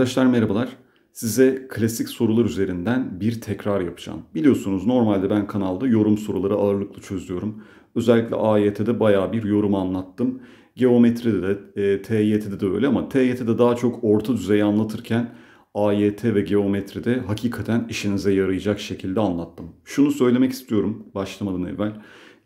Arkadaşlar merhabalar. Size klasik sorular üzerinden bir tekrar yapacağım. Biliyorsunuz normalde ben kanalda yorum soruları ağırlıklı çözüyorum. Özellikle AYT'de baya bir yorum anlattım. Geometride de, e, TYT'de de öyle ama TYT'de daha çok orta düzey anlatırken AYT ve geometride hakikaten işinize yarayacak şekilde anlattım. Şunu söylemek istiyorum başlamadan evvel.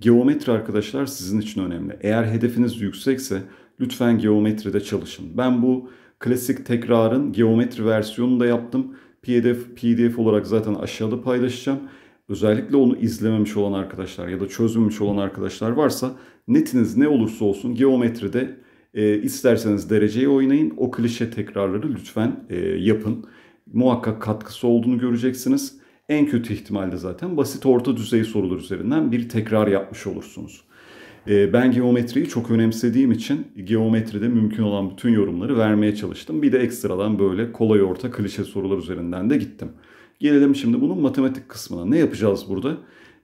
Geometri arkadaşlar sizin için önemli. Eğer hedefiniz yüksekse lütfen geometride çalışın. Ben bu Klasik tekrarın geometri versiyonunu da yaptım. PDF, PDF olarak zaten aşağıda paylaşacağım. Özellikle onu izlememiş olan arkadaşlar ya da çözmemiş olan arkadaşlar varsa netiniz ne olursa olsun geometride e, isterseniz dereceye oynayın. O klişe tekrarları lütfen e, yapın. Muhakkak katkısı olduğunu göreceksiniz. En kötü ihtimalle zaten basit orta düzey sorular üzerinden bir tekrar yapmış olursunuz. Ee, ben geometriyi çok önemsediğim için geometride mümkün olan bütün yorumları vermeye çalıştım. Bir de ekstradan böyle kolay orta klişe sorular üzerinden de gittim. Gelelim şimdi bunun matematik kısmına. Ne yapacağız burada?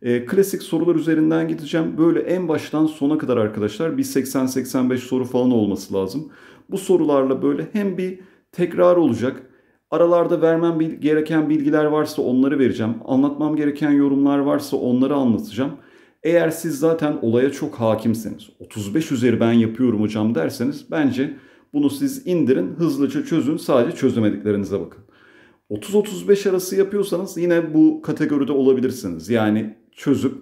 Ee, klasik sorular üzerinden gideceğim. Böyle en baştan sona kadar arkadaşlar bir 80-85 soru falan olması lazım. Bu sorularla böyle hem bir tekrar olacak. Aralarda vermem gereken bilgiler varsa onları vereceğim. Anlatmam gereken yorumlar varsa onları anlatacağım. Eğer siz zaten olaya çok hakimseniz 35 üzeri ben yapıyorum hocam derseniz bence bunu siz indirin hızlıca çözün sadece çözemediklerinize bakın. 30-35 arası yapıyorsanız yine bu kategoride olabilirsiniz. Yani çözüp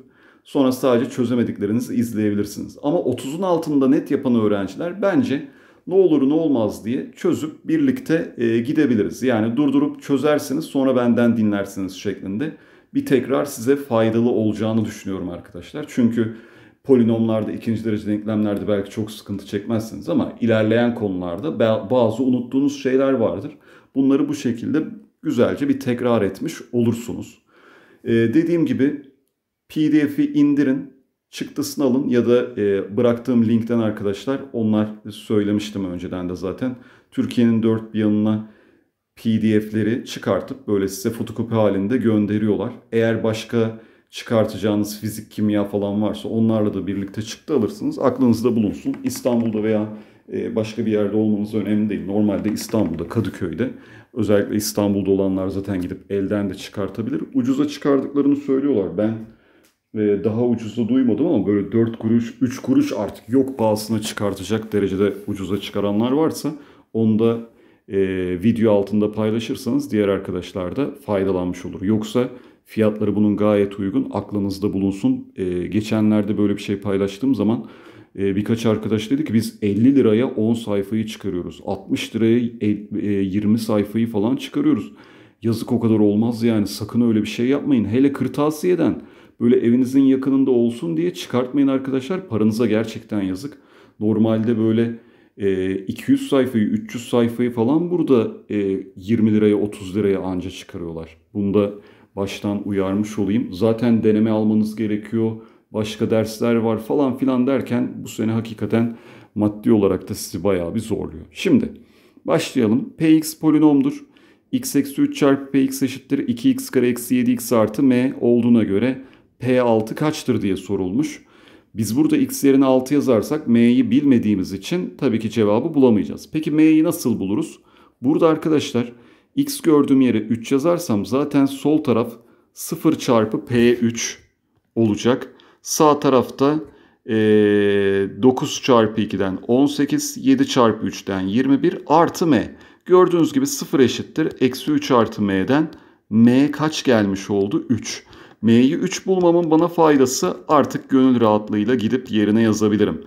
sonra sadece çözemediklerinizi izleyebilirsiniz. Ama 30'un altında net yapan öğrenciler bence ne olur ne olmaz diye çözüp birlikte e, gidebiliriz. Yani durdurup çözersiniz sonra benden dinlersiniz şeklinde bir tekrar size faydalı olacağını düşünüyorum arkadaşlar. Çünkü polinomlarda, ikinci derece denklemlerde belki çok sıkıntı çekmezsiniz ama ilerleyen konularda bazı unuttuğunuz şeyler vardır. Bunları bu şekilde güzelce bir tekrar etmiş olursunuz. Ee, dediğim gibi PDF'i indirin, çıktısını alın ya da e, bıraktığım linkten arkadaşlar onlar söylemiştim önceden de zaten. Türkiye'nin dört bir yanına PDF'leri çıkartıp böyle size fotokopi halinde gönderiyorlar. Eğer başka çıkartacağınız fizik, kimya falan varsa onlarla da birlikte çıktı alırsınız. Aklınızda bulunsun. İstanbul'da veya e, başka bir yerde olmanız önemli değil. Normalde İstanbul'da, Kadıköy'de özellikle İstanbul'da olanlar zaten gidip elden de çıkartabilir. Ucuza çıkardıklarını söylüyorlar. Ben e, daha ucuza duymadım ama böyle 4 kuruş, 3 kuruş artık yok pahasına çıkartacak derecede ucuza çıkaranlar varsa onda e, video altında paylaşırsanız diğer arkadaşlar da faydalanmış olur. Yoksa fiyatları bunun gayet uygun aklınızda bulunsun. E, geçenlerde böyle bir şey paylaştığım zaman e, birkaç arkadaş dedi ki biz 50 liraya 10 sayfayı çıkarıyoruz. 60 liraya 20 e, sayfayı falan çıkarıyoruz. Yazık o kadar olmaz yani sakın öyle bir şey yapmayın. Hele kırtasiyeden böyle evinizin yakınında olsun diye çıkartmayın arkadaşlar. Paranıza gerçekten yazık. Normalde böyle 200 ee, sayfayı, 300 sayfayı falan burada 20 e, liraya, 30 liraya anca çıkarıyorlar. Bunda baştan uyarmış olayım. Zaten deneme almanız gerekiyor. Başka dersler var falan filan derken bu sene hakikaten maddi olarak da sizi bayağı bir zorluyor. Şimdi başlayalım. Px polinomdur. x eksi 3 çarpı px eşittir 2x kare eksi 7x artı m olduğuna göre p6 kaçtır diye sorulmuş. Biz burada x yerine 6 yazarsak m'yi bilmediğimiz için tabii ki cevabı bulamayacağız. Peki m'yi nasıl buluruz? Burada arkadaşlar x gördüğüm yere 3 yazarsam zaten sol taraf 0 çarpı p3 olacak. Sağ tarafta e, 9 çarpı 2'den 18, 7 çarpı 3'ten 21 artı m. Gördüğünüz gibi 0 eşittir. Eksi 3 artı m'den m kaç gelmiş oldu? 3. M'yi 3 bulmamın bana faydası artık gönül rahatlığıyla gidip yerine yazabilirim.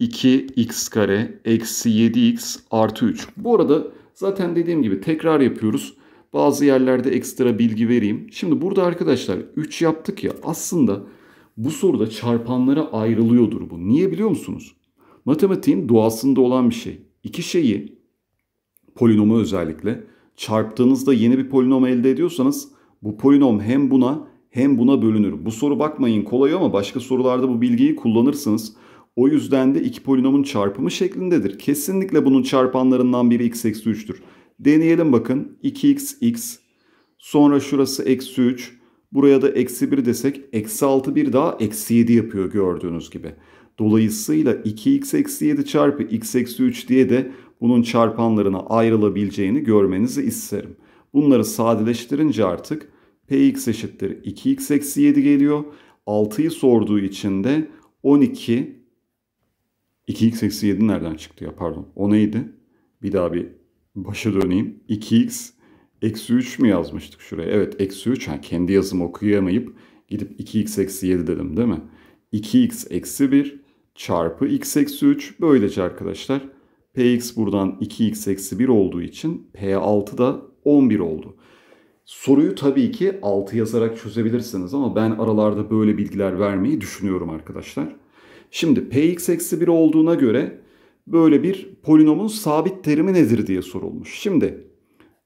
2x kare eksi 7x artı 3. Bu arada zaten dediğim gibi tekrar yapıyoruz. Bazı yerlerde ekstra bilgi vereyim. Şimdi burada arkadaşlar 3 yaptık ya aslında bu soruda çarpanlara ayrılıyordur bu. Niye biliyor musunuz? Matematiğin doğasında olan bir şey. İki şeyi polinomu özellikle çarptığınızda yeni bir polinom elde ediyorsanız bu polinom hem buna hem buna bölünür. Bu soru bakmayın kolay ama başka sorularda bu bilgiyi kullanırsınız. O yüzden de iki polinomun çarpımı şeklindedir. Kesinlikle bunun çarpanlarından biri x eksi 3'tür. Deneyelim bakın. 2x x. Sonra şurası eksi 3. Buraya da eksi 1 desek eksi 6 bir daha eksi 7 yapıyor gördüğünüz gibi. Dolayısıyla 2x eksi 7 çarpı x eksi 3 diye de bunun çarpanlarına ayrılabileceğini görmenizi isterim. Bunları sadeleştirince artık Px eşittir 2x eksi 7 geliyor. 6'yı sorduğu için de 12 2x eksi 7 nereden çıktı ya pardon. O neydi? Bir daha bir başa döneyim. 2x eksi 3 mü yazmıştık şuraya? Evet eksi 3. Yani kendi yazımı okuyamayıp gidip 2x eksi 7 dedim değil mi? 2x eksi 1 çarpı x eksi 3. Böylece arkadaşlar px buradan 2x eksi 1 olduğu için p6 da 11 oldu. Soruyu tabii ki 6 yazarak çözebilirsiniz ama ben aralarda böyle bilgiler vermeyi düşünüyorum arkadaşlar. Şimdi px eksi 1 olduğuna göre böyle bir polinomun sabit terimi nedir diye sorulmuş. Şimdi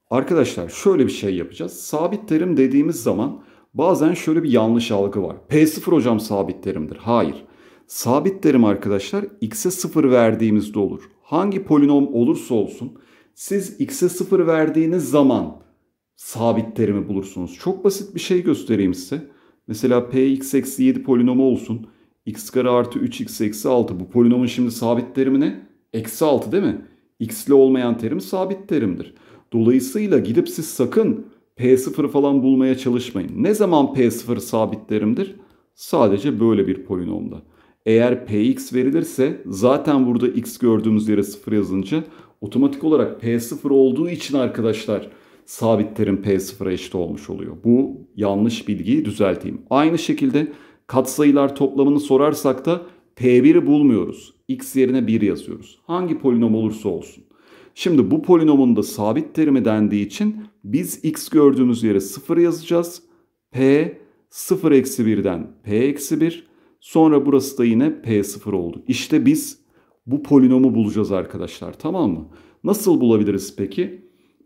arkadaşlar şöyle bir şey yapacağız. Sabit terim dediğimiz zaman bazen şöyle bir yanlış algı var. P0 hocam sabit terimdir. Hayır. Sabit terim arkadaşlar x'e 0 verdiğimizde olur. Hangi polinom olursa olsun siz x'e 0 verdiğiniz zaman sabit terimi bulursunuz. Çok basit bir şey göstereyim size. Mesela px eksi 7 polinomu olsun. x kare artı 3x eksi 6. Bu polinomun şimdi sabit terimi ne? Eksi 6 değil mi? X ile olmayan terim sabit terimdir. Dolayısıyla gidip siz sakın P0 falan bulmaya çalışmayın. Ne zaman P0 sabit terimdir? Sadece böyle bir polinomda. Eğer Px verilirse zaten burada x gördüğümüz yere 0 yazınca otomatik olarak P0 olduğu için arkadaşlar sabit terim P0'a eşit olmuş oluyor. Bu yanlış bilgiyi düzelteyim. Aynı şekilde katsayılar toplamını sorarsak da P1'i bulmuyoruz. X yerine 1 yazıyoruz. Hangi polinom olursa olsun. Şimdi bu polinomun da sabit terimi dendiği için biz x gördüğümüz yere 0 yazacağız. P 0 eksi 1'den P eksi 1. Sonra burası da yine P0 oldu. İşte biz bu polinomu bulacağız arkadaşlar tamam mı? Nasıl bulabiliriz peki?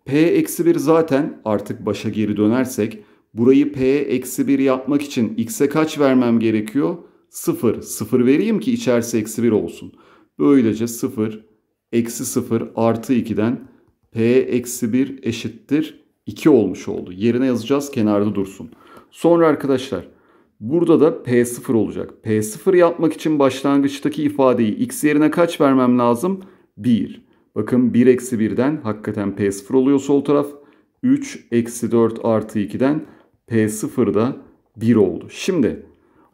P-1 zaten artık başa geri dönersek burayı P-1 yapmak için x'e kaç vermem gerekiyor? 0. 0 vereyim ki içerisi eksi 1 olsun. Böylece 0 eksi 0 artı 2'den P eksi 1 eşittir 2 olmuş oldu. Yerine yazacağız kenarda dursun. Sonra arkadaşlar burada da P0 olacak. P0 yapmak için başlangıçtaki ifadeyi x yerine kaç vermem lazım? 1. Bakın 1 eksi 1'den hakikaten P0 oluyor sol taraf. 3 eksi 4 artı 2'den P0 da 1 oldu. Şimdi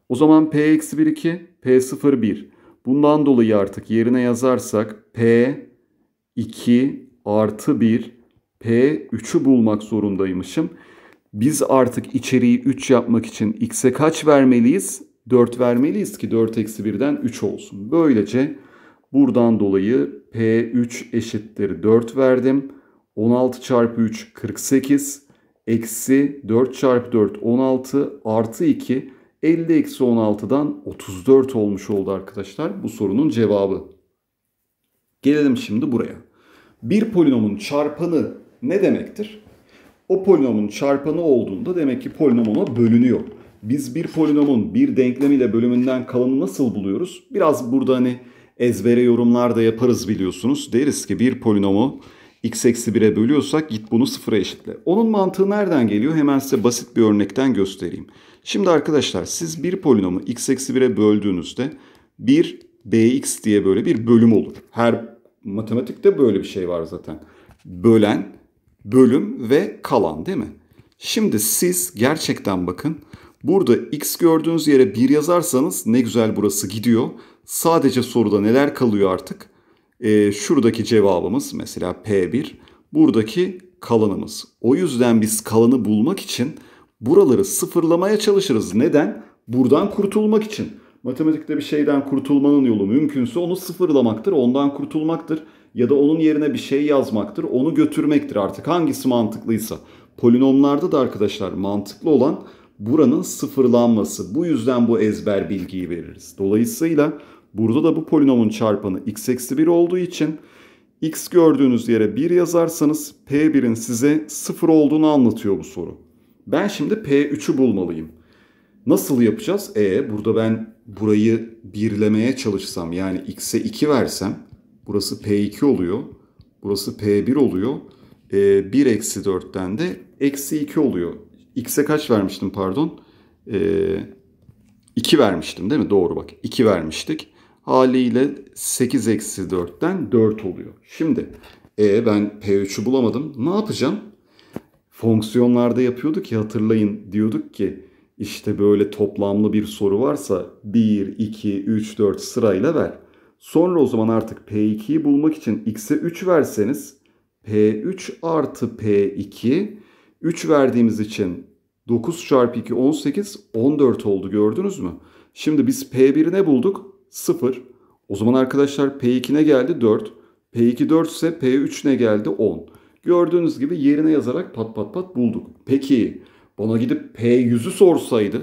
o zaman P eksi 1 2 P0 1. Bundan dolayı artık yerine yazarsak P 2 artı 1 P3'ü bulmak zorundaymışım. Biz artık içeriği 3 yapmak için x'e kaç vermeliyiz? 4 vermeliyiz ki 4 eksi 1'den 3 olsun. Böylece Buradan dolayı P3 eşittir 4 verdim. 16 çarpı 3 48. Eksi 4 çarpı 4 16 artı 2 50 eksi 16'dan 34 olmuş oldu arkadaşlar. Bu sorunun cevabı. Gelelim şimdi buraya. Bir polinomun çarpanı ne demektir? O polinomun çarpanı olduğunda demek ki polinom ona bölünüyor. Biz bir polinomun bir denklemiyle bölümünden kalanı nasıl buluyoruz? Biraz burada hani ezbere yorumlar da yaparız biliyorsunuz. Deriz ki bir polinomu x eksi 1'e bölüyorsak git bunu sıfıra eşitle. Onun mantığı nereden geliyor? Hemen size basit bir örnekten göstereyim. Şimdi arkadaşlar siz bir polinomu x eksi 1'e böldüğünüzde bir bx diye böyle bir bölüm olur. Her matematikte böyle bir şey var zaten. Bölen, bölüm ve kalan değil mi? Şimdi siz gerçekten bakın burada x gördüğünüz yere 1 yazarsanız ne güzel burası gidiyor. Sadece soruda neler kalıyor artık? E, şuradaki cevabımız mesela P1, buradaki kalanımız. O yüzden biz kalanı bulmak için buraları sıfırlamaya çalışırız. Neden? Buradan kurtulmak için. Matematikte bir şeyden kurtulmanın yolu mümkünse onu sıfırlamaktır, ondan kurtulmaktır. Ya da onun yerine bir şey yazmaktır, onu götürmektir artık hangisi mantıklıysa. Polinomlarda da arkadaşlar mantıklı olan buranın sıfırlanması. Bu yüzden bu ezber bilgiyi veririz. Dolayısıyla Burada da bu polinomun çarpanı x eksi 1 olduğu için x gördüğünüz yere 1 yazarsanız p1'in size 0 olduğunu anlatıyor bu soru. Ben şimdi p3'ü bulmalıyım. Nasıl yapacağız? E burada ben burayı birlemeye çalışsam yani x'e 2 versem burası p2 oluyor. Burası p1 oluyor. E, 1 eksi 4'ten de eksi 2 oluyor. X'e kaç vermiştim pardon? E, 2 vermiştim değil mi? Doğru bak 2 vermiştik haliyle 8 eksi 4'ten 4 oluyor. Şimdi e ben P3'ü bulamadım. Ne yapacağım? Fonksiyonlarda yapıyorduk ya hatırlayın diyorduk ki işte böyle toplamlı bir soru varsa 1, 2, 3, 4 sırayla ver. Sonra o zaman artık P2'yi bulmak için X'e 3 verseniz P3 artı P2 3 verdiğimiz için 9 çarpı 2 18 14 oldu gördünüz mü? Şimdi biz P1'i ne bulduk? 0. O zaman arkadaşlar P2 ne geldi? 4. P2 4 ise P3 ne geldi? 10. Gördüğünüz gibi yerine yazarak pat pat pat bulduk. Peki bana gidip P100'ü sorsaydı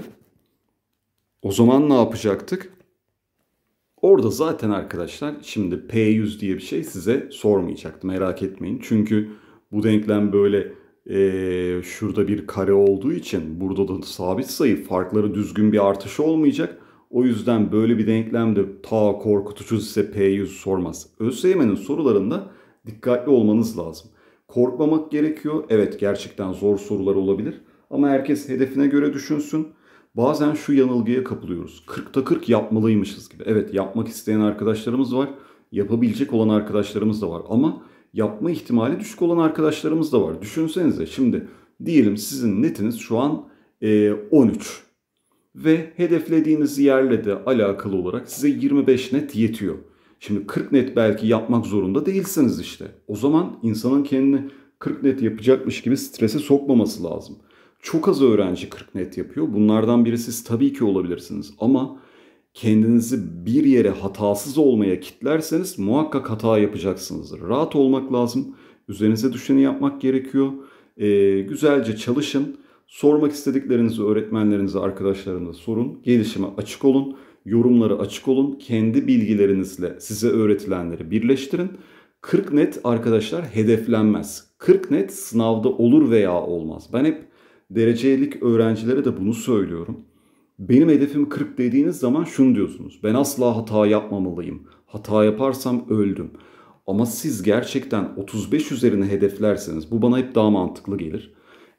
o zaman ne yapacaktık? Orada zaten arkadaşlar şimdi P100 diye bir şey size sormayacaktı merak etmeyin. Çünkü bu denklem böyle e, şurada bir kare olduğu için burada da sabit sayı farkları düzgün bir artış olmayacak. O yüzden böyle bir denklemde ta korkutucu ise P'yi sormaz. ÖSYM'nin sorularında dikkatli olmanız lazım. Korkmamak gerekiyor. Evet gerçekten zor sorular olabilir. Ama herkes hedefine göre düşünsün. Bazen şu yanılgıya kapılıyoruz. 40'ta 40 yapmalıymışız gibi. Evet yapmak isteyen arkadaşlarımız var. Yapabilecek olan arkadaşlarımız da var. Ama yapma ihtimali düşük olan arkadaşlarımız da var. Düşünsenize şimdi diyelim sizin netiniz şu an 13 ve hedeflediğiniz yerle de alakalı olarak size 25 net yetiyor. Şimdi 40 net belki yapmak zorunda değilsiniz işte. O zaman insanın kendini 40 net yapacakmış gibi strese sokmaması lazım. Çok az öğrenci 40 net yapıyor. Bunlardan biri siz tabii ki olabilirsiniz ama kendinizi bir yere hatasız olmaya kitlerseniz muhakkak hata yapacaksınızdır. Rahat olmak lazım. Üzerinize düşeni yapmak gerekiyor. Ee, güzelce çalışın Sormak istediklerinizi öğretmenlerinize, arkadaşlarınıza sorun. Gelişime açık olun. Yorumlara açık olun. Kendi bilgilerinizle size öğretilenleri birleştirin. 40 net arkadaşlar hedeflenmez. 40 net sınavda olur veya olmaz. Ben hep derecelik öğrencilere de bunu söylüyorum. Benim hedefim 40 dediğiniz zaman şunu diyorsunuz. Ben asla hata yapmamalıyım. Hata yaparsam öldüm. Ama siz gerçekten 35 üzerine hedeflerseniz bu bana hep daha mantıklı gelir.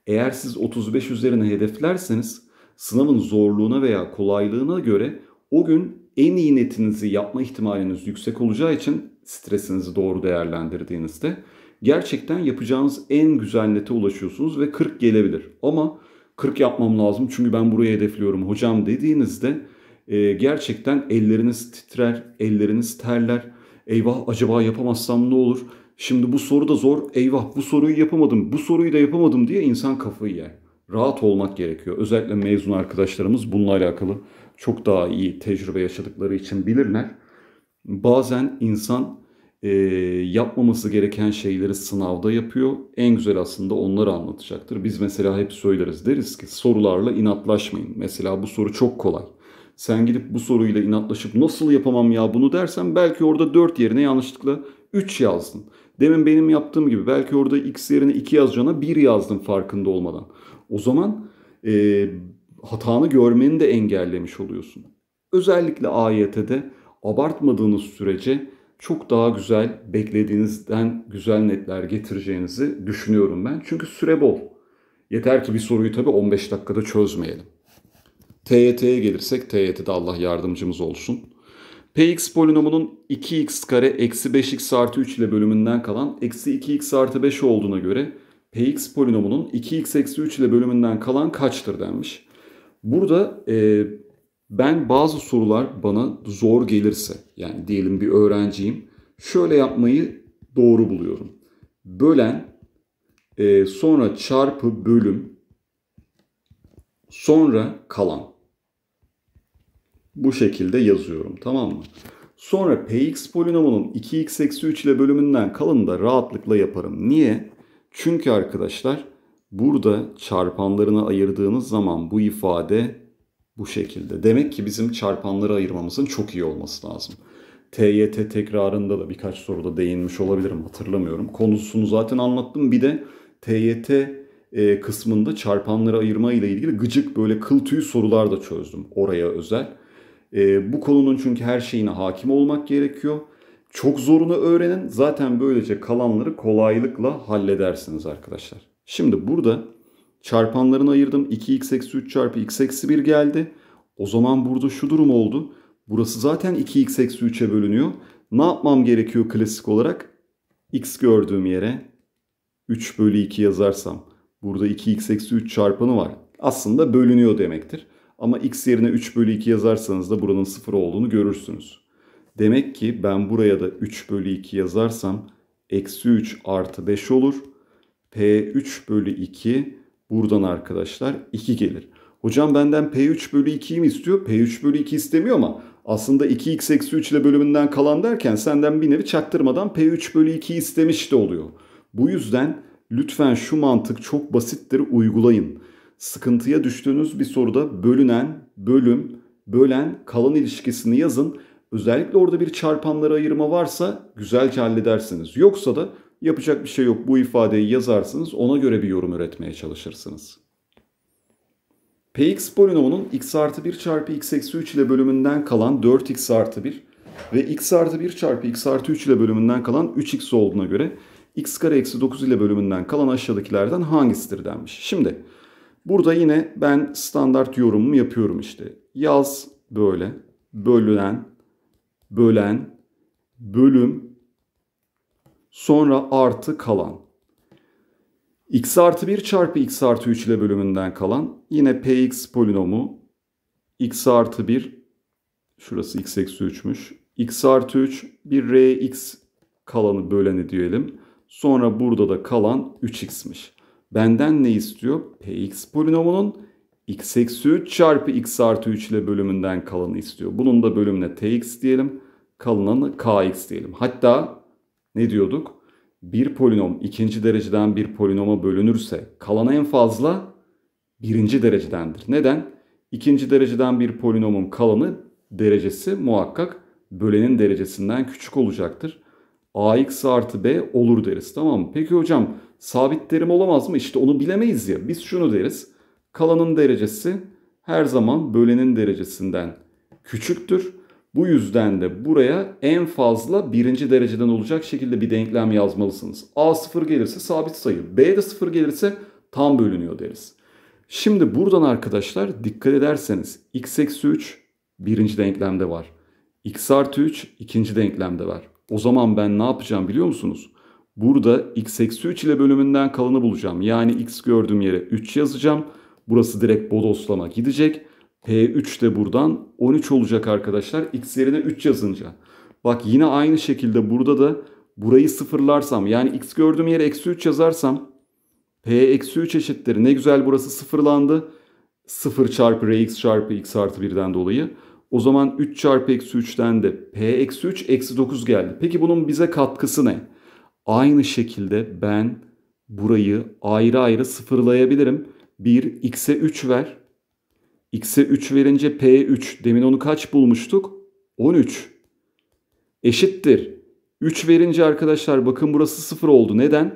Eğer siz 35 üzerine hedeflerseniz sınavın zorluğuna veya kolaylığına göre o gün en iyi netinizi yapma ihtimaliniz yüksek olacağı için stresinizi doğru değerlendirdiğinizde gerçekten yapacağınız en güzel nete ulaşıyorsunuz ve 40 gelebilir. Ama 40 yapmam lazım çünkü ben buraya hedefliyorum hocam dediğinizde e, gerçekten elleriniz titrer, elleriniz terler. Eyvah acaba yapamazsam ne olur? Şimdi bu soru da zor. Eyvah bu soruyu yapamadım, bu soruyu da yapamadım diye insan kafayı yer. Rahat olmak gerekiyor. Özellikle mezun arkadaşlarımız bununla alakalı çok daha iyi tecrübe yaşadıkları için bilirler. Bazen insan e, yapmaması gereken şeyleri sınavda yapıyor. En güzel aslında onları anlatacaktır. Biz mesela hep söyleriz. Deriz ki sorularla inatlaşmayın. Mesela bu soru çok kolay. Sen gidip bu soruyla inatlaşıp nasıl yapamam ya bunu dersen belki orada 4 yerine yanlışlıkla 3 yazdın. Demin benim yaptığım gibi belki orada x yerine 2 yazacağına 1 yazdım farkında olmadan. O zaman e, hatanı görmeni de engellemiş oluyorsun. Özellikle AYT'de abartmadığınız sürece çok daha güzel beklediğinizden güzel netler getireceğinizi düşünüyorum ben. Çünkü süre bol. Yeter ki bir soruyu tabii 15 dakikada çözmeyelim. TYT'ye gelirsek TYT'de Allah yardımcımız olsun. Px polinomunun 2x kare eksi 5x artı 3 ile bölümünden kalan eksi 2x artı 5 olduğuna göre Px polinomunun 2x eksi 3 ile bölümünden kalan kaçtır denmiş. Burada e, ben bazı sorular bana zor gelirse yani diyelim bir öğrenciyim şöyle yapmayı doğru buluyorum. Bölen e, sonra çarpı bölüm sonra kalan. Bu şekilde yazıyorum tamam mı? Sonra px polinomunun 2x eksi 3 ile bölümünden kalın da rahatlıkla yaparım. Niye? Çünkü arkadaşlar burada çarpanlarını ayırdığınız zaman bu ifade bu şekilde. Demek ki bizim çarpanları ayırmamızın çok iyi olması lazım. TYT tekrarında da birkaç soruda değinmiş olabilirim hatırlamıyorum. Konusunu zaten anlattım. Bir de TYT e, kısmında çarpanları ayırma ile ilgili gıcık böyle kıl tüy sorular da çözdüm oraya özel. E, bu konunun çünkü her şeyine hakim olmak gerekiyor. Çok zorunu öğrenin. Zaten böylece kalanları kolaylıkla halledersiniz arkadaşlar. Şimdi burada çarpanlarını ayırdım. 2x eksi 3 çarpı x eksi 1 geldi. O zaman burada şu durum oldu. Burası zaten 2x eksi 3'e bölünüyor. Ne yapmam gerekiyor klasik olarak? x gördüğüm yere 3 bölü 2 yazarsam. Burada 2x eksi 3 çarpanı var. Aslında bölünüyor demektir. Ama x yerine 3 bölü 2 yazarsanız da buranın 0 olduğunu görürsünüz. Demek ki ben buraya da 3 bölü 2 yazarsam eksi 3 artı 5 olur. P3 bölü 2 buradan arkadaşlar 2 gelir. Hocam benden P3 bölü 2'yi mi istiyor? P3 bölü 2 istemiyor ama aslında 2x eksi 3 ile bölümünden kalan derken senden bir nevi çaktırmadan P3 bölü 2 istemiş de oluyor. Bu yüzden lütfen şu mantık çok basittir uygulayın sıkıntıya düştüğünüz bir soruda bölünen, bölüm, bölen, kalan ilişkisini yazın. Özellikle orada bir çarpanlara ayırma varsa güzelce halledersiniz. Yoksa da yapacak bir şey yok bu ifadeyi yazarsınız ona göre bir yorum üretmeye çalışırsınız. Px polinomunun x artı 1 çarpı x eksi 3 ile bölümünden kalan 4x artı 1 ve x artı 1 çarpı x artı 3 ile bölümünden kalan 3x olduğuna göre x kare eksi 9 ile bölümünden kalan aşağıdakilerden hangisidir denmiş. Şimdi Burada yine ben standart yorumumu yapıyorum işte. Yaz böyle, bölünen, bölen, bölüm, sonra artı kalan. x artı 1 çarpı x artı 3 ile bölümünden kalan yine px polinomu x artı 1 şurası x eksi 3'müş. x artı 3 bir rx kalanı böleni diyelim. Sonra burada da kalan 3x'miş benden ne istiyor? Px polinomunun x eksi 3 çarpı x artı 3 ile bölümünden kalanı istiyor. Bunun da bölümüne tx diyelim. Kalanını kx diyelim. Hatta ne diyorduk? Bir polinom ikinci dereceden bir polinoma bölünürse kalan en fazla birinci derecedendir. Neden? İkinci dereceden bir polinomun kalanı derecesi muhakkak bölenin derecesinden küçük olacaktır. AX artı B olur deriz. Tamam mı? Peki hocam sabit terim olamaz mı? İşte onu bilemeyiz ya. Biz şunu deriz. Kalanın derecesi her zaman bölenin derecesinden küçüktür. Bu yüzden de buraya en fazla birinci dereceden olacak şekilde bir denklem yazmalısınız. A sıfır gelirse sabit sayı. B de sıfır gelirse tam bölünüyor deriz. Şimdi buradan arkadaşlar dikkat ederseniz x eksi 3 birinci denklemde var. x artı 3 ikinci denklemde var. O zaman ben ne yapacağım biliyor musunuz? Burada x eksi 3 ile bölümünden kalanı bulacağım. Yani x gördüğüm yere 3 yazacağım. Burası direkt bodoslama gidecek. P3 de buradan 13 olacak arkadaşlar. X yerine 3 yazınca. Bak yine aynı şekilde burada da burayı sıfırlarsam yani x gördüğüm yere eksi 3 yazarsam p eksi 3 eşittir. Ne güzel burası sıfırlandı. 0 çarpı rx çarpı x artı 1'den dolayı. O zaman 3 çarpı eksi 3'ten de p eksi 3 eksi 9 geldi. Peki bunun bize katkısı ne? Aynı şekilde ben burayı ayrı ayrı sıfırlayabilirim. 1 x'e 3 ver. x'e 3 verince p 3. Demin onu kaç bulmuştuk? 13. Eşittir. 3 verince arkadaşlar bakın burası 0 oldu. Neden?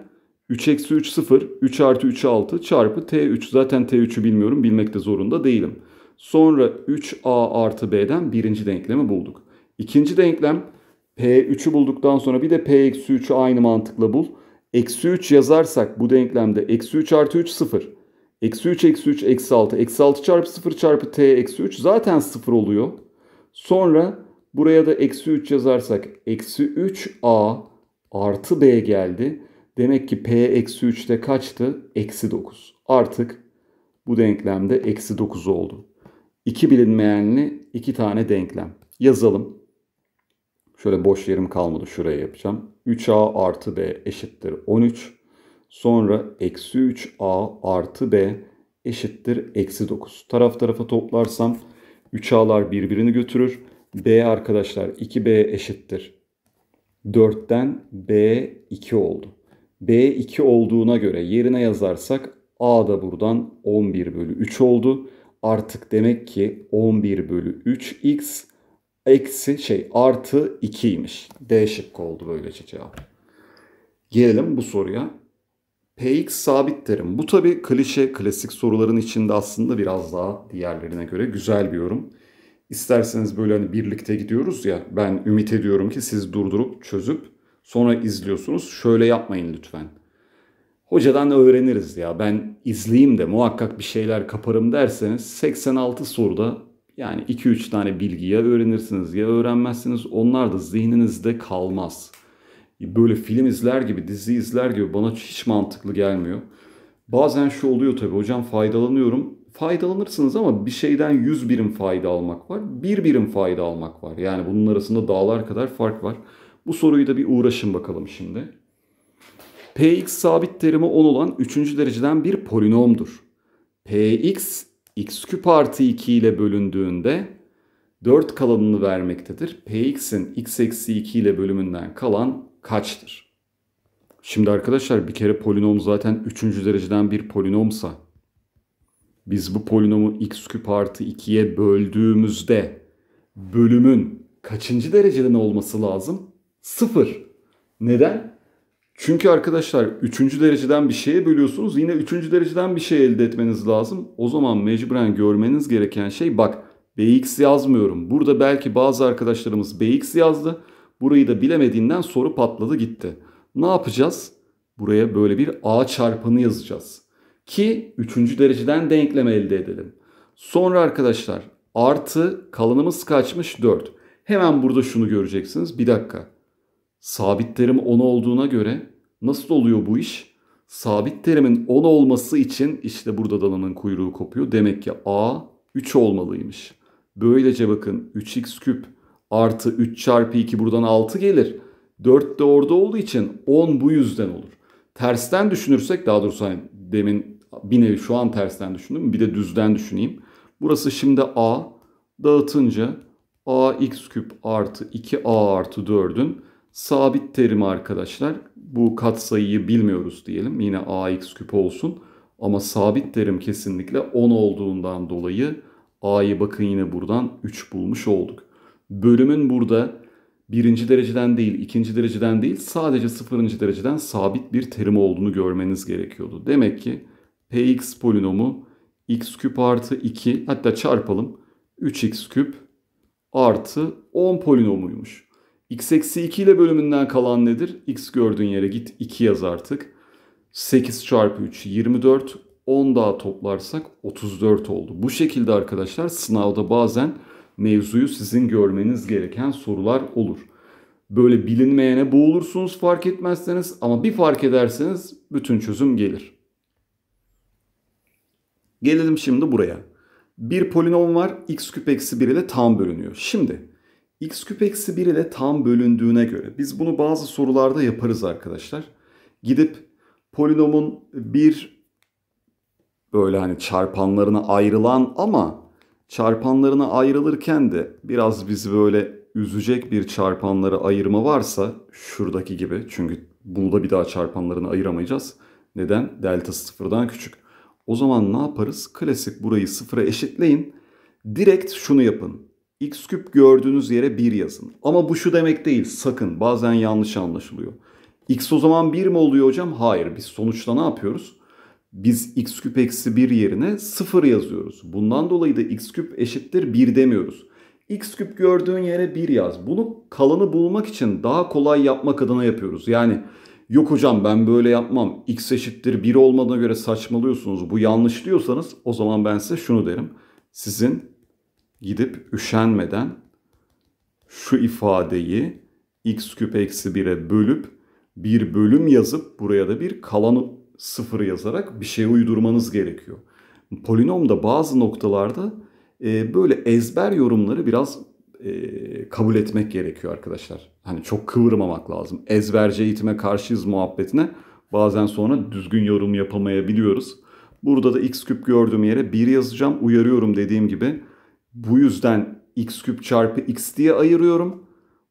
3 eksi 3 0, 3 artı 3 6 çarpı t3. Zaten t3'ü bilmiyorum Bilmekte zorunda değilim. Sonra 3a artı b'den birinci denklemi bulduk. İkinci denklem p3'ü bulduktan sonra bir de p 3'ü aynı mantıkla bul. Eksi 3 yazarsak bu denklemde eksi 3 artı 3 sıfır. Eksi 3 eksi 3 eksi 6. Eksi 6 çarpı 0 çarpı t eksi 3 zaten sıfır oluyor. Sonra buraya da eksi 3 yazarsak eksi 3a artı b geldi. Demek ki p eksi 3'te kaçtı? Eksi 9. Artık bu denklemde eksi 9 oldu. İki bilinmeyenli iki tane denklem. Yazalım. Şöyle boş yerim kalmadı. Şuraya yapacağım. 3a artı b eşittir 13. Sonra eksi 3a artı b eşittir eksi 9. Taraf tarafa toplarsam 3a'lar birbirini götürür. b arkadaşlar 2b eşittir 4'ten b 2 oldu. b 2 olduğuna göre yerine yazarsak a da buradan 11 bölü 3 oldu artık demek ki 11 bölü 3x eksi şey artı 2'ymiş. D şıkkı oldu böylece cevap. Gelelim bu soruya. Px sabit derim Bu tabi klişe klasik soruların içinde aslında biraz daha diğerlerine göre güzel bir yorum. İsterseniz böyle hani birlikte gidiyoruz ya ben ümit ediyorum ki siz durdurup çözüp sonra izliyorsunuz. Şöyle yapmayın lütfen. Hocadan öğreniriz ya ben izleyeyim de muhakkak bir şeyler kaparım derseniz 86 soruda yani 2-3 tane bilgi ya öğrenirsiniz ya öğrenmezsiniz. Onlar da zihninizde kalmaz. Böyle film izler gibi, dizi izler gibi bana hiç mantıklı gelmiyor. Bazen şu oluyor tabii hocam faydalanıyorum. Faydalanırsınız ama bir şeyden 100 birim fayda almak var. 1 birim fayda almak var. Yani bunun arasında dağlar kadar fark var. Bu soruyu da bir uğraşın bakalım şimdi. Px sabit terimi 10 olan 3. dereceden bir polinomdur. Px x küp artı 2 ile bölündüğünde 4 kalanını vermektedir. Px'in x eksi 2 ile bölümünden kalan kaçtır? Şimdi arkadaşlar bir kere polinom zaten 3. dereceden bir polinomsa biz bu polinomu x küp artı 2'ye böldüğümüzde bölümün kaçıncı dereceden olması lazım? 0. Neden? Çünkü arkadaşlar üçüncü dereceden bir şeye bölüyorsunuz. Yine üçüncü dereceden bir şey elde etmeniz lazım. O zaman mecburen görmeniz gereken şey bak bx yazmıyorum. Burada belki bazı arkadaşlarımız bx yazdı. Burayı da bilemediğinden soru patladı gitti. Ne yapacağız? Buraya böyle bir a çarpanı yazacağız. Ki üçüncü dereceden denkleme elde edelim. Sonra arkadaşlar artı kalınımız kaçmış 4. Hemen burada şunu göreceksiniz. Bir dakika. Sabit terim 10 olduğuna göre nasıl oluyor bu iş? Sabit terimin 10 olması için işte burada dananın kuyruğu kopuyor. Demek ki A 3 olmalıymış. Böylece bakın 3x küp artı 3 çarpı 2 buradan 6 gelir. 4 de orada olduğu için 10 bu yüzden olur. Tersten düşünürsek daha doğrusu hani demin bir nevi şu an tersten düşündüm. Bir de düzden düşüneyim. Burası şimdi A dağıtınca ax küp artı 2a artı 4'ün sabit terim arkadaşlar bu katsayıyı bilmiyoruz diyelim. Yine ax küp olsun. Ama sabit terim kesinlikle 10 olduğundan dolayı a'yı bakın yine buradan 3 bulmuş olduk. Bölümün burada birinci dereceden değil, ikinci dereceden değil sadece sıfırıncı dereceden sabit bir terim olduğunu görmeniz gerekiyordu. Demek ki px polinomu x küp artı 2 hatta çarpalım 3x küp artı 10 polinomuymuş x eksi 2 ile bölümünden kalan nedir? x gördüğün yere git 2 yaz artık. 8 çarpı 3 24. 10 daha toplarsak 34 oldu. Bu şekilde arkadaşlar sınavda bazen mevzuyu sizin görmeniz gereken sorular olur. Böyle bilinmeyene boğulursunuz fark etmezseniz ama bir fark ederseniz bütün çözüm gelir. Gelelim şimdi buraya. Bir polinom var x küp eksi 1 ile tam bölünüyor. Şimdi x küp eksi 1 ile tam bölündüğüne göre biz bunu bazı sorularda yaparız arkadaşlar. Gidip polinomun bir böyle hani çarpanlarına ayrılan ama çarpanlarına ayrılırken de biraz bizi böyle üzecek bir çarpanları ayırma varsa şuradaki gibi çünkü bunu da bir daha çarpanlarına ayıramayacağız. Neden? Delta sıfırdan küçük. O zaman ne yaparız? Klasik burayı sıfıra eşitleyin. Direkt şunu yapın x küp gördüğünüz yere 1 yazın. Ama bu şu demek değil sakın bazen yanlış anlaşılıyor. x o zaman 1 mi oluyor hocam? Hayır biz sonuçta ne yapıyoruz? Biz x küp eksi 1 yerine 0 yazıyoruz. Bundan dolayı da x küp eşittir 1 demiyoruz. x küp gördüğün yere 1 yaz. Bunu kalanı bulmak için daha kolay yapmak adına yapıyoruz. Yani yok hocam ben böyle yapmam x eşittir 1 olmadığına göre saçmalıyorsunuz bu yanlış diyorsanız o zaman ben size şunu derim. Sizin gidip üşenmeden şu ifadeyi x küp eksi 1'e bölüp bir bölüm yazıp buraya da bir kalan sıfır yazarak bir şey uydurmanız gerekiyor. Polinomda bazı noktalarda e, böyle ezber yorumları biraz e, kabul etmek gerekiyor arkadaşlar. Hani çok kıvırmamak lazım. Ezberci eğitime karşıyız muhabbetine bazen sonra düzgün yorum yapamayabiliyoruz. Burada da x küp gördüğüm yere 1 yazacağım. Uyarıyorum dediğim gibi bu yüzden x küp çarpı x diye ayırıyorum.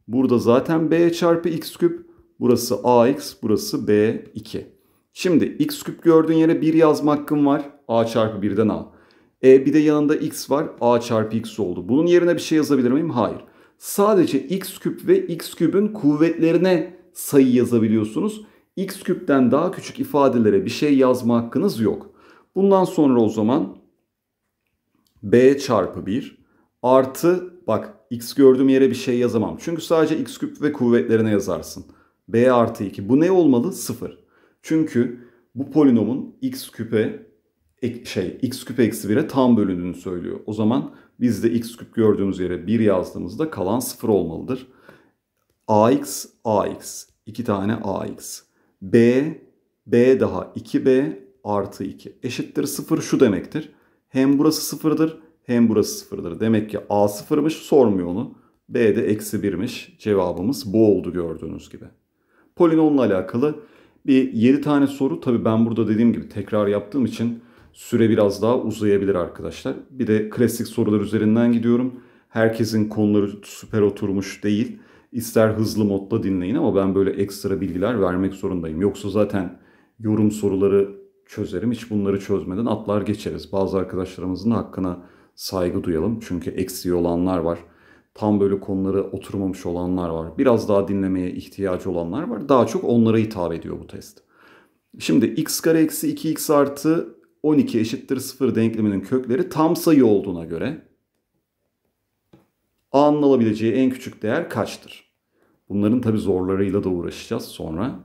Burada zaten b çarpı x küp. Burası ax, burası b2. Şimdi x küp gördüğün yere 1 yazma hakkım var. a çarpı 1'den a. E bir de yanında x var. a çarpı x oldu. Bunun yerine bir şey yazabilir miyim? Hayır. Sadece x küp ve x küpün kuvvetlerine sayı yazabiliyorsunuz. x küpten daha küçük ifadelere bir şey yazma hakkınız yok. Bundan sonra o zaman b çarpı 1 artı bak x gördüğüm yere bir şey yazamam. Çünkü sadece x küp ve kuvvetlerine yazarsın. b artı 2. Bu ne olmalı? 0. Çünkü bu polinomun x küpe şey x küp eksi 1'e tam bölündüğünü söylüyor. O zaman biz de x küp gördüğümüz yere 1 yazdığımızda kalan 0 olmalıdır. ax, ax. 2 tane ax. b, b daha 2b artı 2 eşittir 0 şu demektir. Hem burası 0'dır hem burası sıfırdır. Demek ki A sıfırmış sormuyor onu. B de eksi birmiş. Cevabımız bu oldu gördüğünüz gibi. Polinomla alakalı bir 7 tane soru. Tabii ben burada dediğim gibi tekrar yaptığım için süre biraz daha uzayabilir arkadaşlar. Bir de klasik sorular üzerinden gidiyorum. Herkesin konuları süper oturmuş değil. İster hızlı modda dinleyin ama ben böyle ekstra bilgiler vermek zorundayım. Yoksa zaten yorum soruları çözerim. Hiç bunları çözmeden atlar geçeriz. Bazı arkadaşlarımızın hakkına saygı duyalım. Çünkü eksiği olanlar var. Tam böyle konuları oturmamış olanlar var. Biraz daha dinlemeye ihtiyacı olanlar var. Daha çok onlara hitap ediyor bu test. Şimdi x kare eksi 2x artı 12 eşittir 0 denkleminin kökleri tam sayı olduğuna göre A'nın alabileceği en küçük değer kaçtır? Bunların tabi zorlarıyla da uğraşacağız sonra.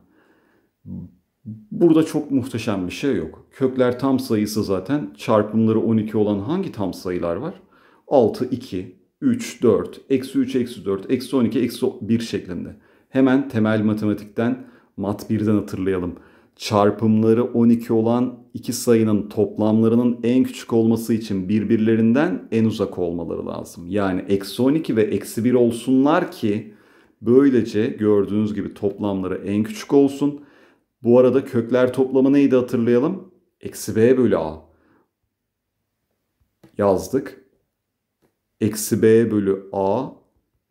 Burada çok muhteşem bir şey yok. Kökler tam sayısı zaten çarpımları 12 olan hangi tam sayılar var? 6, 2, 3, 4, eksi 3, eksi 4, eksi 12, eksi 1 şeklinde. Hemen temel matematikten mat 1'den hatırlayalım. Çarpımları 12 olan iki sayının toplamlarının en küçük olması için birbirlerinden en uzak olmaları lazım. Yani eksi 12 ve eksi 1 olsunlar ki böylece gördüğünüz gibi toplamları en küçük olsun bu arada kökler toplamı neydi hatırlayalım. Eksi b bölü a. Yazdık. Eksi b bölü a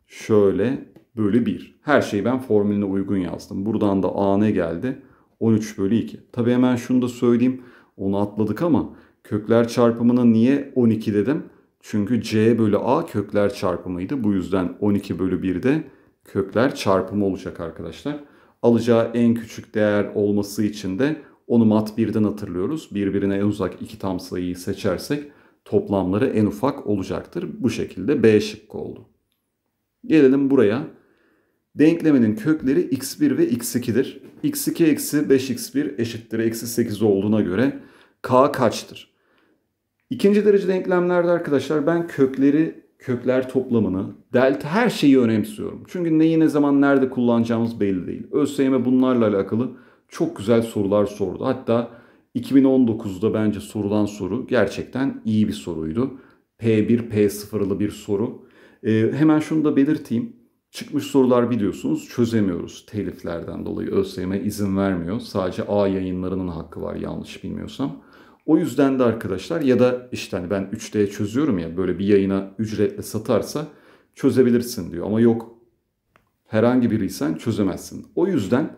şöyle bölü 1. Her şeyi ben formülüne uygun yazdım. Buradan da a ne geldi? 13 bölü 2. Tabi hemen şunu da söyleyeyim. Onu atladık ama kökler çarpımına niye 12 dedim? Çünkü c bölü a kökler çarpımıydı. Bu yüzden 12 bölü 1 de kökler çarpımı olacak arkadaşlar alacağı en küçük değer olması için de onu mat birden hatırlıyoruz. Birbirine en uzak iki tam sayıyı seçersek toplamları en ufak olacaktır. Bu şekilde B şıkkı oldu. Gelelim buraya. Denklemenin kökleri x1 ve x2'dir. x2 eksi 5x1 eşittir eksi 8 olduğuna göre k kaçtır? İkinci derece denklemlerde arkadaşlar ben kökleri, kökler toplamını, Delta her şeyi önemsiyorum. Çünkü neyi ne zaman nerede kullanacağımız belli değil. ÖSYM bunlarla alakalı çok güzel sorular sordu. Hatta 2019'da bence sorulan soru gerçekten iyi bir soruydu. P1, P0'lı bir soru. Ee, hemen şunu da belirteyim. Çıkmış sorular biliyorsunuz çözemiyoruz teliflerden dolayı. ÖSYM izin vermiyor. Sadece A yayınlarının hakkı var yanlış bilmiyorsam. O yüzden de arkadaşlar ya da işte hani ben 3D çözüyorum ya böyle bir yayına ücretle satarsa çözebilirsin diyor. Ama yok herhangi biriysen çözemezsin. O yüzden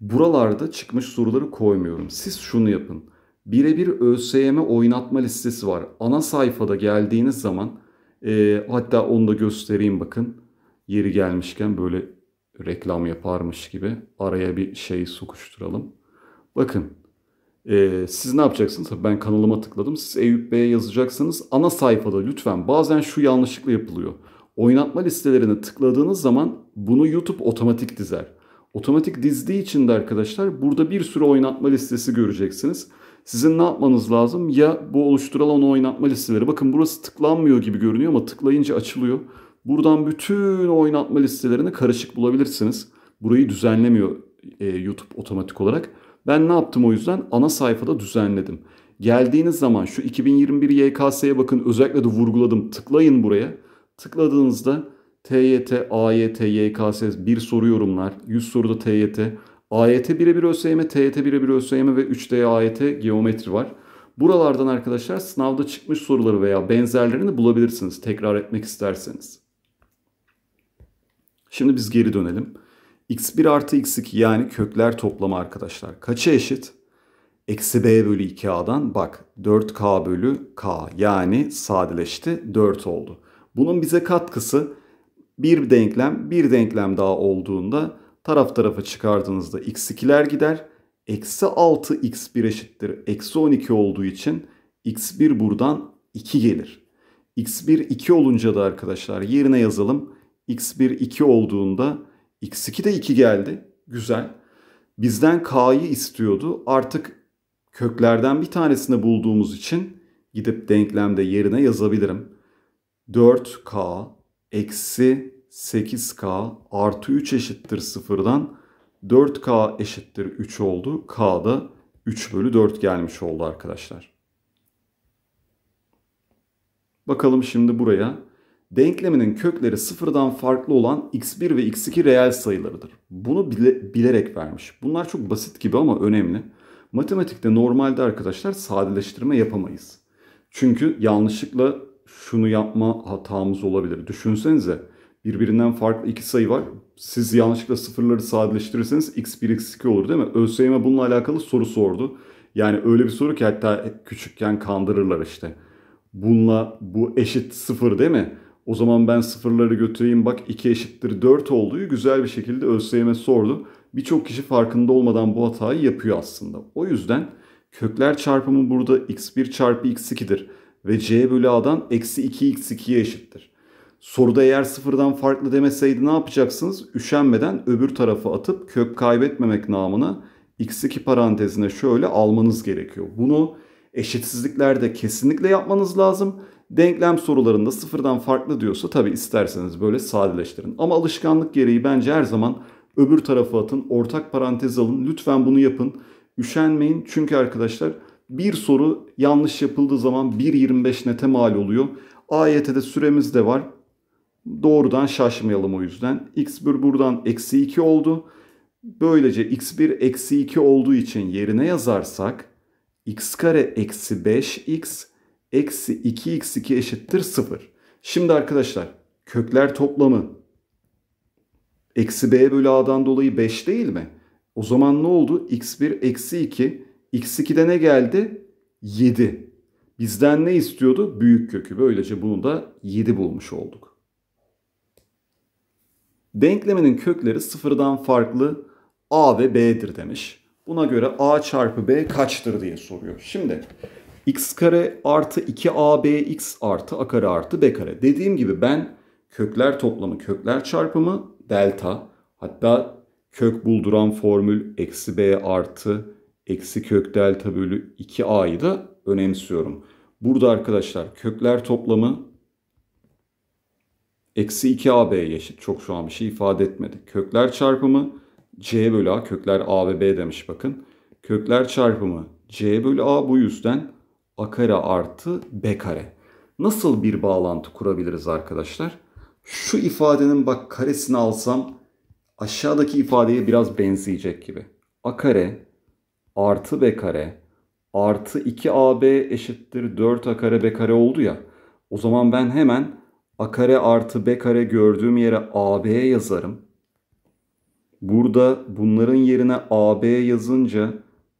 buralarda çıkmış soruları koymuyorum. Siz şunu yapın. Birebir ÖSYM oynatma listesi var. Ana sayfada geldiğiniz zaman e, hatta onu da göstereyim bakın. Yeri gelmişken böyle reklam yaparmış gibi araya bir şey sokuşturalım. Bakın ee, siz ne yapacaksınız? ben kanalıma tıkladım. Siz Eyüp Bey'e yazacaksınız. Ana sayfada lütfen bazen şu yanlışlıkla yapılıyor oynatma listelerini tıkladığınız zaman bunu YouTube otomatik dizer. Otomatik dizdiği için de arkadaşlar burada bir sürü oynatma listesi göreceksiniz. Sizin ne yapmanız lazım? Ya bu oluşturulan oynatma listeleri. Bakın burası tıklanmıyor gibi görünüyor ama tıklayınca açılıyor. Buradan bütün oynatma listelerini karışık bulabilirsiniz. Burayı düzenlemiyor e, YouTube otomatik olarak. Ben ne yaptım o yüzden? Ana sayfada düzenledim. Geldiğiniz zaman şu 2021 YKS'ye bakın özellikle de vurguladım. Tıklayın buraya. Tıkladığınızda TYT, AYT, YKS bir soru yorumlar, 100 soruda TYT, AYT birebir ÖSYM, TYT birebir ÖSYM ve 3D AYT geometri var. Buralardan arkadaşlar sınavda çıkmış soruları veya benzerlerini bulabilirsiniz tekrar etmek isterseniz. Şimdi biz geri dönelim. x1 artı x2 yani kökler toplamı arkadaşlar. Kaça eşit? Eksi b bölü 2a'dan bak 4k bölü k yani sadeleşti 4 oldu. Bunun bize katkısı bir denklem bir denklem daha olduğunda taraf tarafa çıkardığınızda x2'ler gider. Eksi 6 x1 eşittir. Eksi 12 olduğu için x1 buradan 2 gelir. x1 2 olunca da arkadaşlar yerine yazalım. x1 2 olduğunda x2 de 2 geldi. Güzel. Bizden k'yı istiyordu. Artık köklerden bir tanesini bulduğumuz için gidip denklemde yerine yazabilirim. 4K eksi 8K artı 3 eşittir 0'dan 4K eşittir 3 oldu. K'da 3 bölü 4 gelmiş oldu arkadaşlar. Bakalım şimdi buraya. Denkleminin kökleri sıfırdan farklı olan x1 ve x2 reel sayılarıdır. Bunu bile, bilerek vermiş. Bunlar çok basit gibi ama önemli. Matematikte normalde arkadaşlar sadeleştirme yapamayız. Çünkü yanlışlıkla şunu yapma hatamız olabilir. Düşünsenize birbirinden farklı iki sayı var. Siz yanlışlıkla sıfırları sadeleştirirseniz x1 x2 olur değil mi? ÖSYM bununla alakalı soru sordu. Yani öyle bir soru ki hatta küçükken kandırırlar işte. Bununla bu eşit sıfır değil mi? O zaman ben sıfırları götüreyim bak 2 eşittir 4 olduğu güzel bir şekilde ÖSYM sordu. Birçok kişi farkında olmadan bu hatayı yapıyor aslında. O yüzden kökler çarpımı burada x1 çarpı x2'dir ve c bölü a'dan eksi 2x2'ye eşittir. Soruda eğer sıfırdan farklı demeseydi ne yapacaksınız? Üşenmeden öbür tarafı atıp kök kaybetmemek namına x2 parantezine şöyle almanız gerekiyor. Bunu eşitsizliklerde kesinlikle yapmanız lazım. Denklem sorularında sıfırdan farklı diyorsa tabi isterseniz böyle sadeleştirin. Ama alışkanlık gereği bence her zaman öbür tarafı atın, ortak parantez alın. Lütfen bunu yapın. Üşenmeyin çünkü arkadaşlar bir soru yanlış yapıldığı zaman 1.25 nete mal oluyor. AYT'de süremiz de var. Doğrudan şaşmayalım o yüzden. X1 buradan eksi 2 oldu. Böylece x1 eksi 2 olduğu için yerine yazarsak x kare eksi 5x eksi 2x2 eşittir 0. Şimdi arkadaşlar kökler toplamı eksi b bölü a'dan dolayı 5 değil mi? O zaman ne oldu? x1 eksi 2 X2'de ne geldi? 7. Bizden ne istiyordu? Büyük kökü. Böylece bunu da 7 bulmuş olduk. Denklemenin kökleri sıfırdan farklı A ve B'dir demiş. Buna göre A çarpı B kaçtır diye soruyor. Şimdi x kare artı 2abx artı a kare artı b kare. Dediğim gibi ben kökler toplamı kökler çarpımı delta hatta kök bulduran formül eksi b artı eksi kök delta bölü 2a'yı da önemsiyorum. Burada arkadaşlar kökler toplamı eksi 2ab'ye eşit. Çok şu an bir şey ifade etmedi. Kökler çarpımı c bölü a. Kökler a ve b demiş bakın. Kökler çarpımı c bölü a bu yüzden a kare artı b kare. Nasıl bir bağlantı kurabiliriz arkadaşlar? Şu ifadenin bak karesini alsam aşağıdaki ifadeye biraz benzeyecek gibi. a kare artı b kare artı 2ab eşittir 4a kare b kare oldu ya. O zaman ben hemen a kare artı b kare gördüğüm yere ab yazarım. Burada bunların yerine ab yazınca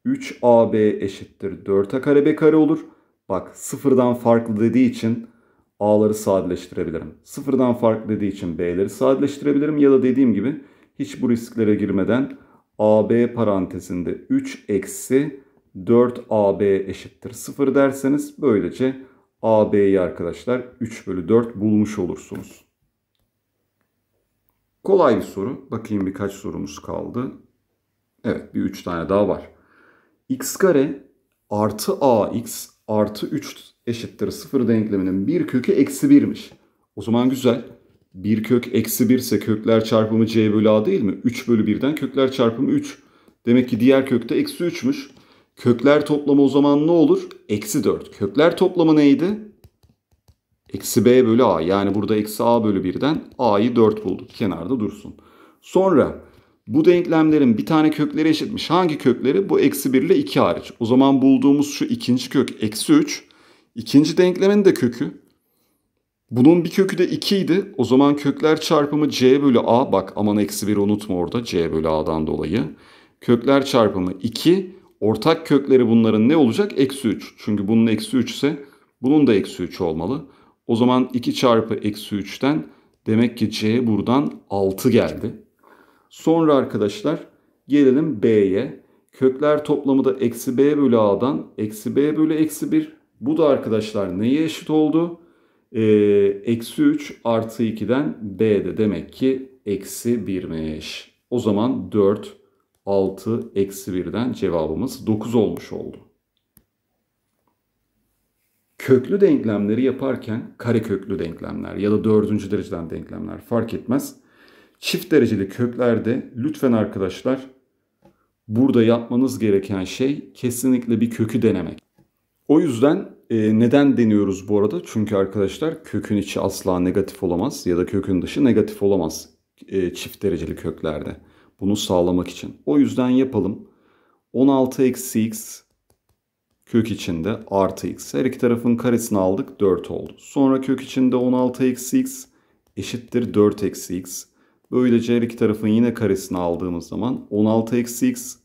3ab eşittir 4a kare b kare olur. Bak sıfırdan farklı dediği için a'ları sadeleştirebilirim. Sıfırdan farklı dediği için b'leri sadeleştirebilirim ya da dediğim gibi hiç bu risklere girmeden AB parantezinde 3 eksi 4AB eşittir 0 derseniz böylece AB'yi arkadaşlar 3 bölü 4 bulmuş olursunuz. Kolay bir soru. Bakayım birkaç sorumuz kaldı. Evet bir 3 tane daha var. x kare artı ax artı 3 eşittir 0 denkleminin bir kökü eksi 1'miş. O zaman güzel. 1 kök eksi 1 ise kökler çarpımı c bölü a değil mi? 3 bölü 1'den kökler çarpımı 3. Demek ki diğer kökte eksi 3'müş. Kökler toplamı o zaman ne olur? Eksi 4. Kökler toplamı neydi? Eksi b bölü a. Yani burada eksi a bölü 1'den a'yı 4 bulduk. Kenarda dursun. Sonra bu denklemlerin bir tane kökleri eşitmiş. Hangi kökleri? Bu eksi 1 ile 2 hariç. O zaman bulduğumuz şu ikinci kök eksi 3. İkinci denklemin de kökü bunun bir kökü de 2 idi. O zaman kökler çarpımı c bölü a. Bak aman eksi 1 unutma orada c bölü a'dan dolayı. Kökler çarpımı 2. Ortak kökleri bunların ne olacak? Eksi 3. Çünkü bunun eksi 3 ise bunun da eksi 3 olmalı. O zaman 2 çarpı eksi 3'ten demek ki c buradan 6 geldi. Sonra arkadaşlar gelelim b'ye. Kökler toplamı da eksi b bölü a'dan eksi b bölü eksi 1. Bu da arkadaşlar neye eşit oldu? Ee, eksi 3 artı 2'den b'de demek ki eksi 1'miş. O zaman 4, 6, eksi 1'den cevabımız 9 olmuş oldu. Köklü denklemleri yaparken kareköklü denklemler ya da dördüncü dereceden denklemler fark etmez. Çift dereceli köklerde lütfen arkadaşlar burada yapmanız gereken şey kesinlikle bir kökü denemek. O yüzden e, neden deniyoruz bu arada? Çünkü arkadaşlar kökün içi asla negatif olamaz ya da kökün dışı negatif olamaz e, çift dereceli köklerde. Bunu sağlamak için. O yüzden yapalım. 16 eksi x kök içinde artı x. Her iki tarafın karesini aldık 4 oldu. Sonra kök içinde 16 eksi x eşittir 4 eksi x. Böylece her iki tarafın yine karesini aldığımız zaman 16 eksi x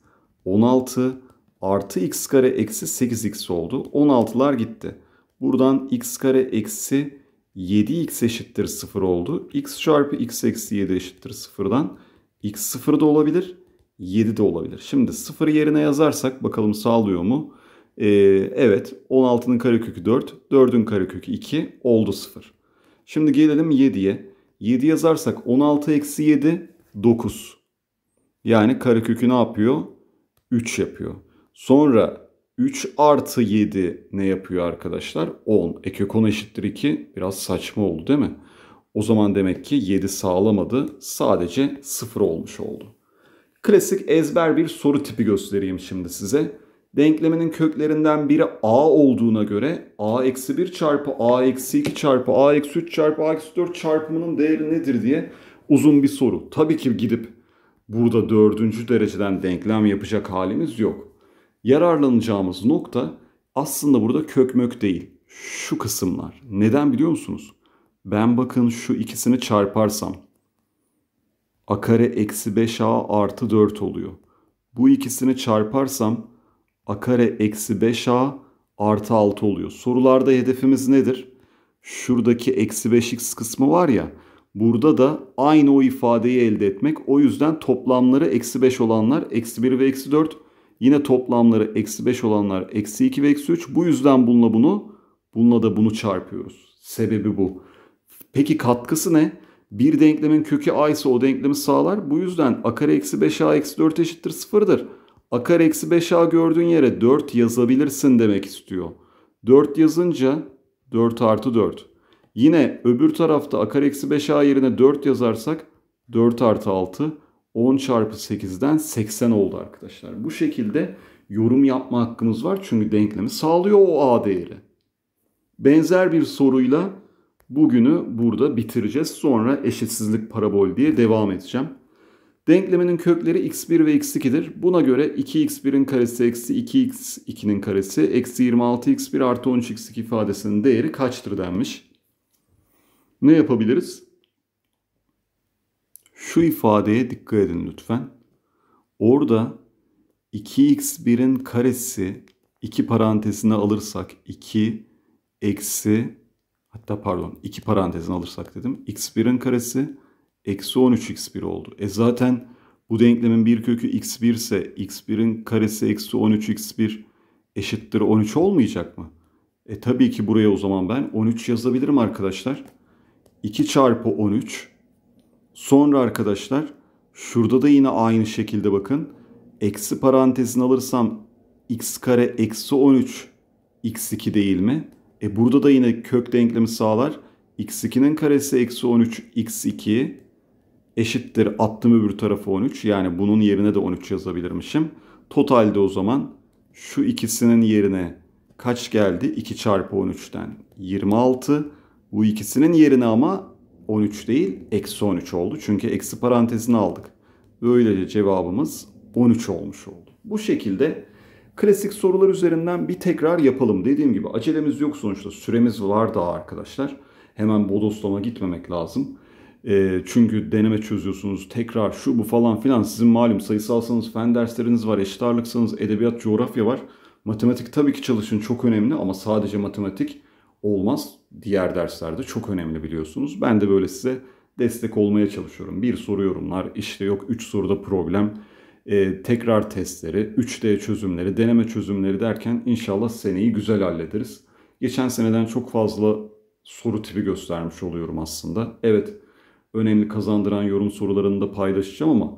16 artı x kare eksi 8x oldu. 16'lar gitti. Buradan x kare eksi 7x eşittir 0 oldu. x çarpı x eksi 7 eşittir 0'dan. x 0 da olabilir 7 de olabilir. Şimdi 0 yerine yazarsak bakalım sağlıyor mu? Ee, evet 16'nın karekökü 4, 4'ün karekökü 2 oldu 0. Şimdi gelelim 7'ye. 7 yazarsak 16 eksi 7 9. Yani karekökü ne yapıyor? 3 yapıyor. Sonra 3 artı 7 ne yapıyor arkadaşlar? 10. Ekök 10 eşittir 2. Biraz saçma oldu değil mi? O zaman demek ki 7 sağlamadı. Sadece 0 olmuş oldu. Klasik ezber bir soru tipi göstereyim şimdi size. Denklemenin köklerinden biri a olduğuna göre a eksi 1 çarpı a eksi 2 çarpı a eksi 3 çarpı a eksi 4 çarpımının değeri nedir diye uzun bir soru. Tabii ki gidip burada dördüncü dereceden denklem yapacak halimiz yok yararlanacağımız nokta aslında burada kök kökmök değil. Şu kısımlar. Neden biliyor musunuz? Ben bakın şu ikisini çarparsam a kare eksi 5a artı 4 oluyor. Bu ikisini çarparsam a kare eksi 5a artı 6 oluyor. Sorularda hedefimiz nedir? Şuradaki eksi 5x kısmı var ya burada da aynı o ifadeyi elde etmek. O yüzden toplamları eksi 5 olanlar eksi 1 ve eksi 4 Yine toplamları eksi 5 olanlar eksi 2 ve eksi 3. Bu yüzden bununla bunu, bununla da bunu çarpıyoruz. Sebebi bu. Peki katkısı ne? Bir denklemin kökü a ise o denklemi sağlar. Bu yüzden a kare eksi 5a eksi 4 eşittir sıfırdır. a kare eksi 5a gördüğün yere 4 yazabilirsin demek istiyor. 4 yazınca 4 artı 4. Yine öbür tarafta a kare eksi 5a yerine 4 yazarsak 4 artı 6 10 çarpı 8'den 80 oldu arkadaşlar. Bu şekilde yorum yapma hakkımız var çünkü denklemi sağlıyor o A değeri. Benzer bir soruyla bugünü burada bitireceğiz. Sonra eşitsizlik parabol diye devam edeceğim. Denkleminin kökleri x1 ve x2'dir. Buna göre 2x1'in karesi eksi 2x2'nin karesi eksi 26x1 artı 13x2 ifadesinin değeri kaçtır denmiş. Ne yapabiliriz? Şu ifadeye dikkat edin lütfen. Orada 2x1'in karesi 2 parantezine alırsak 2 eksi hatta pardon 2 parantezine alırsak dedim. x1'in karesi eksi 13x1 oldu. E zaten bu denklemin bir kökü x1 ise x1'in karesi eksi 13x1 eşittir 13 olmayacak mı? E tabii ki buraya o zaman ben 13 yazabilirim arkadaşlar. 2 çarpı 13 Sonra arkadaşlar şurada da yine aynı şekilde bakın. Eksi parantezini alırsam x kare eksi 13 x2 değil mi? E burada da yine kök denklemi sağlar. x2'nin karesi eksi 13 x2 eşittir attım öbür tarafı 13. Yani bunun yerine de 13 yazabilirmişim. Totalde o zaman şu ikisinin yerine kaç geldi? 2 çarpı 13'ten 26. Bu ikisinin yerine ama 13 değil eksi 13 oldu. Çünkü eksi parantezini aldık. Böylece cevabımız 13 olmuş oldu. Bu şekilde klasik sorular üzerinden bir tekrar yapalım. Dediğim gibi acelemiz yok sonuçta. Süremiz var daha arkadaşlar. Hemen bodoslama gitmemek lazım. E, çünkü deneme çözüyorsunuz tekrar şu bu falan filan sizin malum sayısalsanız fen dersleriniz var, eşit ağırlıksanız edebiyat, coğrafya var. Matematik tabii ki çalışın çok önemli ama sadece matematik olmaz diğer derslerde çok önemli biliyorsunuz. Ben de böyle size destek olmaya çalışıyorum. Bir soru yorumlar, işte yok 3 soruda problem, e, tekrar testleri, 3D çözümleri, deneme çözümleri derken inşallah seneyi güzel hallederiz. Geçen seneden çok fazla soru tipi göstermiş oluyorum aslında. Evet, önemli kazandıran yorum sorularını da paylaşacağım ama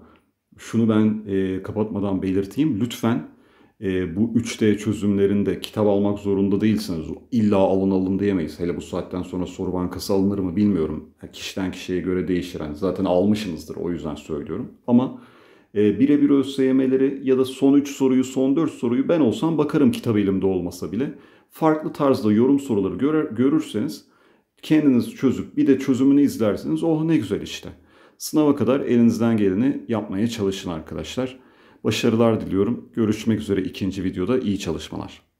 şunu ben e, kapatmadan belirteyim. Lütfen e, bu 3D çözümlerinde kitap almak zorunda değilsiniz. İlla alın alın diyemeyiz. Hele bu saatten sonra soru bankası alınır mı bilmiyorum. Yani kişiden kişiye göre değişir. Yani zaten almışsınızdır o yüzden söylüyorum. Ama e, birebir ÖSYM'leri ya da son 3 soruyu, son 4 soruyu ben olsam bakarım kitap elimde olmasa bile. Farklı tarzda yorum soruları görer, görürseniz kendiniz çözüp bir de çözümünü izlersiniz. oh ne güzel işte. Sınava kadar elinizden geleni yapmaya çalışın arkadaşlar. Başarılar diliyorum. Görüşmek üzere ikinci videoda. iyi çalışmalar.